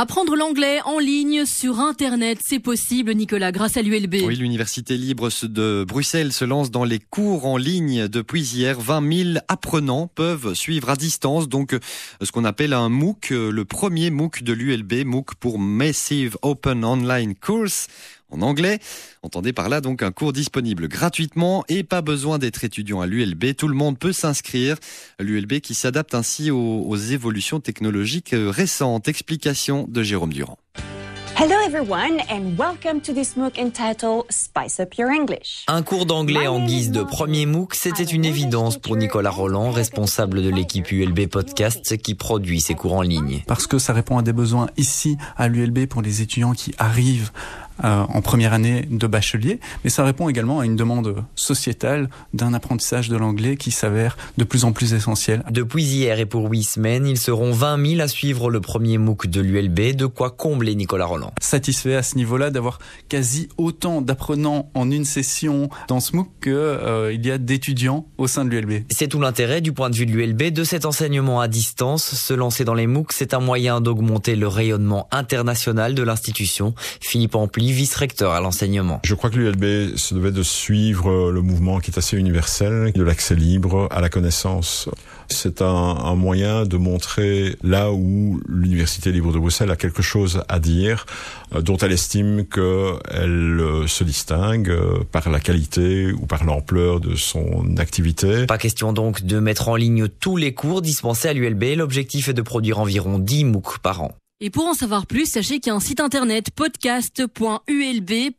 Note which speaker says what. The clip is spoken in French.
Speaker 1: Apprendre l'anglais en ligne sur Internet, c'est possible, Nicolas, grâce à l'ULB. Oui,
Speaker 2: l'Université libre de Bruxelles se lance dans les cours en ligne. Depuis hier, 20 000 apprenants peuvent suivre à distance, donc euh, ce qu'on appelle un MOOC, euh, le premier MOOC de l'ULB, MOOC pour Massive Open Online Course en anglais. Entendez par là donc un cours disponible gratuitement et pas besoin d'être étudiant à l'ULB. Tout le monde peut s'inscrire. L'ULB qui s'adapte ainsi aux, évolutions technologiques euh, récentes. Explication
Speaker 1: de Jérôme Durand. Hello everyone and welcome to this MOOC entitled Spice Up Your English. Un cours d'anglais en guise de premier MOOC, c'était une évidence pour Nicolas Roland, responsable de l'équipe ULB Podcast qui produit ses cours en ligne.
Speaker 3: Parce que ça répond à des besoins ici à l'ULB pour les étudiants qui arrivent euh, en première année de bachelier, mais ça répond également à une demande sociétale d'un apprentissage de l'anglais qui s'avère de plus en plus essentiel. Depuis hier et pour huit semaines, ils seront 20 000 à suivre le premier MOOC de l'ULB, de quoi combler Nicolas Roland. Satisfait à ce niveau-là d'avoir quasi autant d'apprenants en une session dans ce MOOC qu'il euh, y a d'étudiants au sein de l'ULB. C'est tout l'intérêt du
Speaker 1: point de vue de l'ULB de cet enseignement à distance. Se lancer dans les MOOC, c'est un moyen d'augmenter le rayonnement international de l'institution. Philippe Ampli vice-recteur à l'enseignement.
Speaker 4: Je crois que l'ULB se devait de suivre euh, le mouvement qui est assez universel, de l'accès libre à la connaissance. C'est un, moyen de montrer là où l'Université libre de Bruxelles a quelque chose à dire, euh, dont elle estime qu'elle elle euh, se distingue par la qualité ou par l'ampleur de son activité. Pas question donc de mettre en
Speaker 1: ligne tous les cours dispensés à l'ULB. L'objectif est de produire environ 10 MOOC par an. Et pour en
Speaker 3: savoir plus, sachez qu'il y a un site internet podcast.ulb.ac.be.